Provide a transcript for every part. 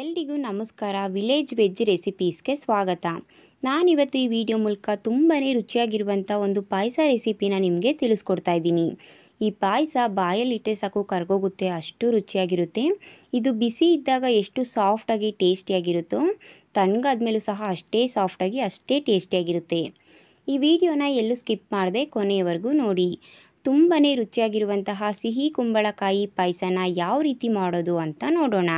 ಎಲ್ರಿಗೂ ನಮಸ್ಕಾರ village veg ರೆಸಿಪೀಸ್ಗೆ ಸ್ವಾಗತ ನಾನಿವತ್ತು ಈ ವಿಡಿಯೋ ಮೂಲಕ ತುಂಬಾ ರುಚಿಯಾಗಿರುವಂಥ ಒಂದು ಪಾಯಸ ರೆಸಿಪಿನ ನಿಮಗೆ ತಿಳಿಸ್ಕೊಡ್ತಾ ಇದ್ದೀನಿ ಈ ಪಾಯಸ ಬಾಯಲ್ಲಿಟ್ಟರೆ ಸಾಕು ಕರ್ಗೋಗುತ್ತೆ ಅಷ್ಟು ರುಚಿಯಾಗಿರುತ್ತೆ ಇದು ಬಿಸಿ ಇದ್ದಾಗ ಎಷ್ಟು ಸಾಫ್ಟಾಗಿ ಟೇಸ್ಟಿಯಾಗಿರುತ್ತೋ ತಣ್ಣಗಾದ್ಮೇಲೂ ಸಹ ಅಷ್ಟೇ ಸಾಫ್ಟಾಗಿ ಅಷ್ಟೇ ಟೇಸ್ಟಿಯಾಗಿರುತ್ತೆ ಈ ವಿಡಿಯೋನ ಎಲ್ಲೂ ಸ್ಕಿಪ್ ಮಾಡದೆ ಕೊನೆಯವರೆಗೂ ನೋಡಿ ತುಂಬಾ ರುಚಿಯಾಗಿರುವಂತಹ ಸಿಹಿ ಕುಂಬಳಕಾಯಿ ಪಾಯಸನ ಯಾವ ರೀತಿ ಮಾಡೋದು ಅಂತ ನೋಡೋಣ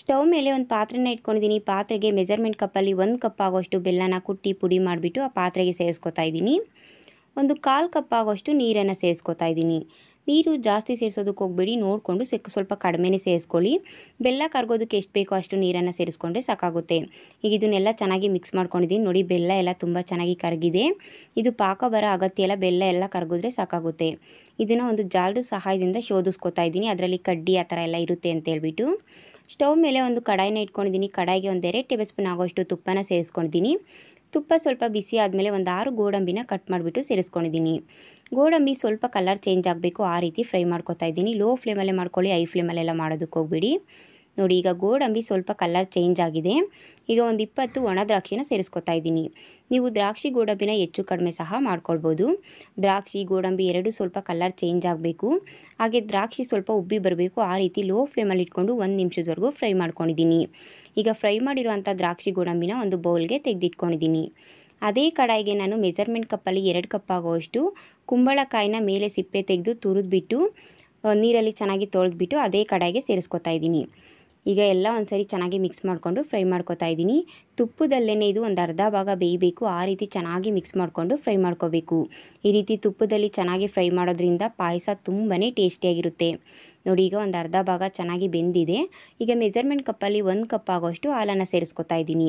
ಸ್ಟವ್ ಮೇಲೆ ಒಂದು ಪಾತ್ರೆನ ಇಟ್ಕೊಂಡಿದ್ದೀನಿ ಪಾತ್ರೆಗೆ ಮೆಜರ್ಮೆಂಟ್ ಕಪ್ಪಲ್ಲಿ ಒಂದು ಕಪ್ ಆಗೋಷ್ಟು ಬೆಲ್ಲನ ಕುಟ್ಟಿ ಪುಡಿ ಮಾಡಿಬಿಟ್ಟು ಆ ಪಾತ್ರೆಗೆ ಸೇರಿಸ್ಕೊತಾ ಇದ್ದೀನಿ ಒಂದು ಕಾಲು ಕಪ್ ಆಗೋಷ್ಟು ನೀರನ್ನು ಸೇರಿಸ್ಕೊತಾ ಇದ್ದೀನಿ ನೀರು ಜಾಸ್ತಿ ಸೇರಿಸೋದಕ್ಕೆ ಹೋಗಬೇಡಿ ನೋಡಿಕೊಂಡು ಸಿಕ್ಕ ಸ್ವಲ್ಪ ಕಡಿಮೆನೇ ಸೇರಿಸ್ಕೊಳ್ಳಿ ಬೆಲ್ಲ ಕರ್ಗೋದಕ್ಕೆ ಎಷ್ಟು ಬೇಕೋ ಅಷ್ಟು ನೀರನ್ನು ಸೇರಿಸ್ಕೊಂಡ್ರೆ ಸಾಕಾಗುತ್ತೆ ಈಗ ಇದನ್ನೆಲ್ಲ ಚೆನ್ನಾಗಿ ಮಿಕ್ಸ್ ಮಾಡ್ಕೊಂಡಿದ್ದೀನಿ ನೋಡಿ ಬೆಲ್ಲ ಎಲ್ಲ ತುಂಬ ಚೆನ್ನಾಗಿ ಕರಗಿದೆ ಇದು ಪಾಕ ಬರೋ ಅಗತ್ಯ ಎಲ್ಲ ಬೆಲ್ಲ ಎಲ್ಲ ಕರಗಿದ್ರೆ ಸಾಕಾಗುತ್ತೆ ಇದನ್ನು ಒಂದು ಜಾಲ್ಡು ಸಹಾಯದಿಂದ ಶೋಧಿಸ್ಕೊತಾ ಇದ್ದೀನಿ ಅದರಲ್ಲಿ ಕಡ್ಡಿ ಆ ಥರ ಎಲ್ಲ ಇರುತ್ತೆ ಅಂತ ಹೇಳ್ಬಿಟ್ಟು ಸ್ಟವ್ ಮೇಲೆ ಒಂದು ಕಡಾಯಿನ ಇಟ್ಕೊಂಡಿದ್ದೀನಿ ಕಡಾಯಿಗೆ ಒಂದು ಎರಡು ಟೇಬಲ್ ಸ್ಪೂನ್ ಆಗೋಷ್ಟು ತುಪ್ಪನ ಸೇರಿಸ್ಕೊಂಡಿದ್ದೀನಿ ತುಪ್ಪ ಸ್ವಲ್ಪ ಬಿಸಿ ಆದಮೇಲೆ ಒಂದು ಆರು ಗೋಡಂಬಿನ ಕಟ್ ಮಾಡಿಬಿಟ್ಟು ಸೇರಿಸ್ಕೊಂಡಿದ್ದೀನಿ ಗೋಡಂಬಿ ಸ್ವಲ್ಪ ಕಲರ್ ಚೇಂಜ್ ಆಗಬೇಕು ಆ ರೀತಿ ಫ್ರೈ ಮಾಡ್ಕೊತಾ ಇದ್ದೀನಿ ಲೋ ಫ್ಲೇಮಲ್ಲೇ ಮಾಡ್ಕೊಳ್ಳಿ ಐ ಫ್ಲೇಮಲ್ಲೆಲ್ಲ ಮಾಡೋದಕ್ಕೆ ಹೋಗ್ಬಿಡಿ ನೋಡಿ ಈಗ ಗೋಡಂಬಿ ಸ್ವಲ್ಪ ಕಲರ್ ಚೇಂಜ್ ಆಗಿದೆ ಈಗ ಒಂದು ಇಪ್ಪತ್ತು ಒಣ ದ್ರಾಕ್ಷಿನ ಸೇರಿಸ್ಕೊತಾ ಇದ್ದೀನಿ ನೀವು ದ್ರಾಕ್ಷಿ ಗೋಡಂಬಿನ ಹೆಚ್ಚು ಕಡಿಮೆ ಸಹ ಮಾಡ್ಕೊಳ್ಬೋದು ದ್ರಾಕ್ಷಿ ಗೋಡಂಬಿ ಎರಡು ಸ್ವಲ್ಪ ಕಲರ್ ಚೇಂಜ್ ಆಗಬೇಕು ಹಾಗೆ ದ್ರಾಕ್ಷಿ ಸ್ವಲ್ಪ ಉಬ್ಬಿ ಬರಬೇಕು ಆ ರೀತಿ ಲೋ ಫ್ಲೇಮಲ್ಲಿ ಇಟ್ಕೊಂಡು ಒಂದು ನಿಮಿಷದವರೆಗೂ ಫ್ರೈ ಮಾಡ್ಕೊಂಡಿದ್ದೀನಿ ಈಗ ಫ್ರೈ ಮಾಡಿರುವಂಥ ದ್ರಾಕ್ಷಿ ಗೋಡಂಬಿನ ಒಂದು ಬೌಲ್ಗೆ ತೆಗೆದಿಟ್ಕೊಂಡಿದ್ದೀನಿ ಅದೇ ಕಡಾಯಿಗೆ ನಾನು ಮೆಜರ್ಮೆಂಟ್ ಕಪ್ಪಲ್ಲಿ ಎರಡು ಕಪ್ ಆಗುವಷ್ಟು ಕುಂಬಳಕಾಯಿನ ಮೇಲೆ ಸಿಪ್ಪೆ ತೆಗೆದು ತುರಿದ್ಬಿಟ್ಟು ನೀರಲ್ಲಿ ಚೆನ್ನಾಗಿ ತೊಳೆದ್ಬಿಟ್ಟು ಅದೇ ಕಡಾಯಿಗೆ ಸೇರಿಸ್ಕೊತಾ ಇದ್ದೀನಿ ಈಗ ಎಲ್ಲ ಒಂದ್ಸರಿ ಸರಿ ಚೆನ್ನಾಗಿ ಮಿಕ್ಸ್ ಮಾಡ್ಕೊಂಡು ಫ್ರೈ ಮಾಡ್ಕೋತಾ ಇದ್ದೀನಿ ತುಪ್ಪದಲ್ಲೇನೆ ಇದು ಒಂದು ಅರ್ಧ ಭಾಗ ಬೇಯಬೇಕು ಆ ರೀತಿ ಚೆನ್ನಾಗಿ ಮಿಕ್ಸ್ ಮಾಡಿಕೊಂಡು ಫ್ರೈ ಮಾಡ್ಕೋಬೇಕು ಈ ರೀತಿ ತುಪ್ಪದಲ್ಲಿ ಚೆನ್ನಾಗಿ ಫ್ರೈ ಮಾಡೋದ್ರಿಂದ ಪಾಯಸ ತುಂಬಾ ಟೇಸ್ಟಿಯಾಗಿರುತ್ತೆ ನೋಡಿ ಈಗ ಒಂದು ಅರ್ಧ ಭಾಗ ಚೆನ್ನಾಗಿ ಬೆಂದಿದೆ ಈಗ ಮೆಜರ್ಮೆಂಟ್ ಕಪ್ಪಲ್ಲಿ ಒಂದು ಕಪ್ ಆಗೋಷ್ಟು ಹಾಲನ್ನು ಸೇರಿಸ್ಕೊತಾ ಇದ್ದೀನಿ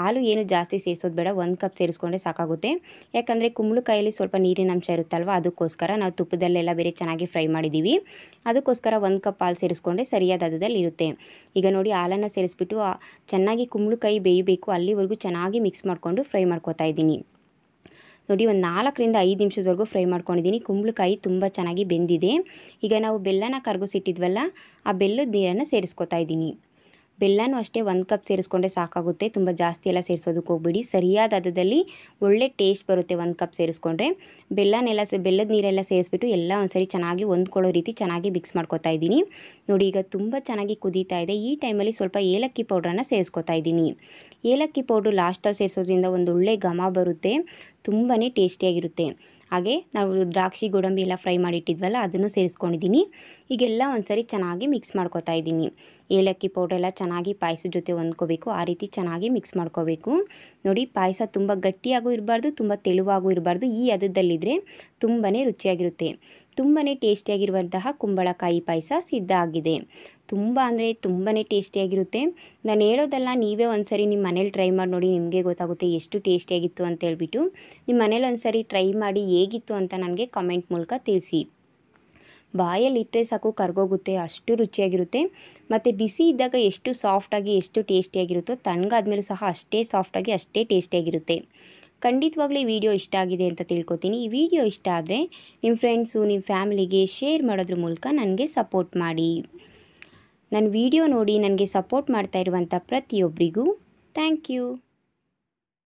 ಹಾಲು ಏನು ಜಾಸ್ತಿ ಸೇರಿಸೋದು ಬೇಡ ಒಂದು ಕಪ್ ಸೇರಿಸ್ಕೊಂಡ್ರೆ ಸಾಕಾಗುತ್ತೆ ಯಾಕಂದರೆ ಕುಂಬಳಕಾಯಲ್ಲಿ ಸ್ವಲ್ಪ ನೀರಿನ ಅಂಶ ಇರುತ್ತಲ್ವ ಅದಕ್ಕೋಸ್ಕರ ನಾವು ತುಪ್ಪದಲ್ಲೆಲ್ಲ ಬೇರೆ ಚೆನ್ನಾಗಿ ಫ್ರೈ ಮಾಡಿದ್ದೀವಿ ಅದಕ್ಕೋಸ್ಕರ ಒಂದು ಕಪ್ ಹಾಲು ಸೇರಿಸ್ಕೊಂಡ್ರೆ ಸರಿಯಾದ ಇರುತ್ತೆ ಈಗ ನೋಡಿ ಹಾಲನ್ನು ಸೇರಿಸ್ಬಿಟ್ಟು ಚೆನ್ನಾಗಿ ಕುಂಬಳಕಾಯಿ ಬೇಯಬೇಕು ಅಲ್ಲಿವರೆಗೂ ಚೆನ್ನಾಗಿ ಮಿಕ್ಸ್ ಮಾಡಿಕೊಂಡು ಫ್ರೈ ಮಾಡ್ಕೋತಾ ಇದ್ದೀನಿ ನೋಡಿ ಒಂದು ನಾಲ್ಕರಿಂದ ಐದು ನಿಮಿಷದವರೆಗೂ ಫ್ರೈ ಮಾಡ್ಕೊಂಡಿದ್ದೀನಿ ಕುಂಬಳಕಾಯಿ ತುಂಬ ಚೆನ್ನಾಗಿ ಬೆಂದಿದೆ ಈಗ ನಾವು ಬೆಲ್ಲನ ಕರಗಿಸಿಟ್ಟಿದ್ವಲ್ಲ ಆ ಬೆಲ್ಲದ ನೀರನ್ನು ಸೇರಿಸ್ಕೋತಾ ಇದ್ದೀನಿ ಬೆಲ್ಲನೂ ಅಷ್ಟೇ ಒಂದು ಕಪ್ ಸೇರಿಸ್ಕೊಂಡ್ರೆ ಸಾಕಾಗುತ್ತೆ ತುಂಬ ಜಾಸ್ತಿ ಎಲ್ಲ ಸೇರಿಸೋದಕ್ಕೆ ಹೋಗ್ಬಿಡಿ ಸರಿಯಾದ ಅದದಲ್ಲಿ ಒಳ್ಳೆ ಟೇಸ್ಟ್ ಬರುತ್ತೆ ಒಂದು ಕಪ್ ಸೇರಿಸ್ಕೊಂಡ್ರೆ ಬೆಲ್ಲನೆಲ್ಲ ಬೆಲ್ಲದ ನೀರೆಲ್ಲ ಸೇರಿಸ್ಬಿಟ್ಟು ಎಲ್ಲ ಒಂದ್ಸರಿ ಚೆನ್ನಾಗಿ ಹೊಂದ್ಕೊಳ್ಳೋ ರೀತಿ ಚೆನ್ನಾಗಿ ಮಿಕ್ಸ್ ಮಾಡ್ಕೊತಾ ಇದ್ದೀನಿ ನೋಡಿ ಈಗ ತುಂಬ ಚೆನ್ನಾಗಿ ಕುದೀತಾ ಇದೆ ಈ ಟೈಮಲ್ಲಿ ಸ್ವಲ್ಪ ಏಲಕ್ಕಿ ಪೌಡ್ರನ್ನು ಸೇರಿಸ್ಕೊತಾ ಇದ್ದೀನಿ ಏಲಕ್ಕಿ ಪೌಡ್ರು ಲಾಸ್ಟಲ್ಲಿ ಸೇರಿಸೋದ್ರಿಂದ ಒಂದು ಒಳ್ಳೆ ಘಮ ಬರುತ್ತೆ ತುಂಬಾ ಟೇಸ್ಟಿಯಾಗಿರುತ್ತೆ ಹಾಗೆ ನಾವು ದ್ರಾಕ್ಷಿ ಗೋಡಂಬಿ ಎಲ್ಲ ಫ್ರೈ ಮಾಡಿಟ್ಟಿದ್ವಲ್ಲ ಅದನ್ನು ಸೇರಿಸ್ಕೊಂಡಿದ್ದೀನಿ ಈಗೆಲ್ಲ ಒಂದ್ಸರಿ ಚೆನ್ನಾಗಿ ಮಿಕ್ಸ್ ಮಾಡ್ಕೋತಾ ಇದ್ದೀನಿ ಏಲಕ್ಕಿ ಪೌಡರ್ ಎಲ್ಲ ಚೆನ್ನಾಗಿ ಪಾಯಸದ ಜೊತೆ ಹೊಂದ್ಕೋಬೇಕು ಆ ರೀತಿ ಚೆನ್ನಾಗಿ ಮಿಕ್ಸ್ ಮಾಡ್ಕೋಬೇಕು ನೋಡಿ ಪಾಯಸ ತುಂಬ ಗಟ್ಟಿಯಾಗೂ ಇರಬಾರ್ದು ತುಂಬ ತೆಳುವಾಗೂ ಇರಬಾರ್ದು ಈ ಅದದಲ್ಲಿದ್ದರೆ ತುಂಬಾ ರುಚಿಯಾಗಿರುತ್ತೆ ತುಂಬಾ ಟೇಸ್ಟಿಯಾಗಿರುವಂತಹ ಕುಂಬಳಕಾಯಿ ಪಾಯಸ ಸಿದ್ಧ ಆಗಿದೆ ತುಂಬ ಅಂದರೆ ತುಂಬಾ ಟೇಸ್ಟಿಯಾಗಿರುತ್ತೆ ನಾನು ಹೇಳೋದಲ್ಲ ನೀವೇ ಒಂದ್ಸರಿ ನಿಮ್ಮ ಮನೇಲಿ ಟ್ರೈ ಮಾಡಿ ನೋಡಿ ನಿಮಗೆ ಗೊತ್ತಾಗುತ್ತೆ ಎಷ್ಟು ಟೇಸ್ಟಿಯಾಗಿತ್ತು ಅಂತ ಹೇಳ್ಬಿಟ್ಟು ನಿಮ್ಮ ಮನೇಲಿ ಒಂದ್ಸರಿ ಟ್ರೈ ಮಾಡಿ ಹೇಗಿತ್ತು ಅಂತ ನನಗೆ ಕಮೆಂಟ್ ಮೂಲಕ ತಿಳಿಸಿ ಬಾಯಲ್ಲಿ ಇಟ್ಟರೆ ಸಾಕು ಕರ್ಗೋಗುತ್ತೆ ಅಷ್ಟು ರುಚಿಯಾಗಿರುತ್ತೆ ಮತ್ತು ಬಿಸಿ ಇದ್ದಾಗ ಎಷ್ಟು ಸಾಫ್ಟಾಗಿ ಎಷ್ಟು ಟೇಸ್ಟಿಯಾಗಿರುತ್ತೋ ತಣ್ಣಗಾದ್ಮೇಲೂ ಸಹ ಅಷ್ಟೇ ಸಾಫ್ಟಾಗಿ ಅಷ್ಟೇ ಟೇಸ್ಟಿಯಾಗಿರುತ್ತೆ ಖಂಡಿತವಾಗ್ಲೂ ಈ ವಿಡಿಯೋ ಇಷ್ಟ ಆಗಿದೆ ಅಂತ ತಿಳ್ಕೊತೀನಿ ಈ ವಿಡಿಯೋ ಇಷ್ಟ ಆದರೆ ನಿಮ್ಮ ಫ್ರೆಂಡ್ಸು ನಿಮ್ಮ ಫ್ಯಾಮಿಲಿಗೆ ಶೇರ್ ಮಾಡೋದ್ರ ಮೂಲಕ ನನಗೆ ಸಪೋರ್ಟ್ ಮಾಡಿ ನನ್ನ ವಿಡಿಯೋ ನೋಡಿ ನನಗೆ ಸಪೋರ್ಟ್ ಮಾಡ್ತಾ ಇರುವಂಥ ಪ್ರತಿಯೊಬ್ಬರಿಗೂ ಥ್ಯಾಂಕ್ ಯು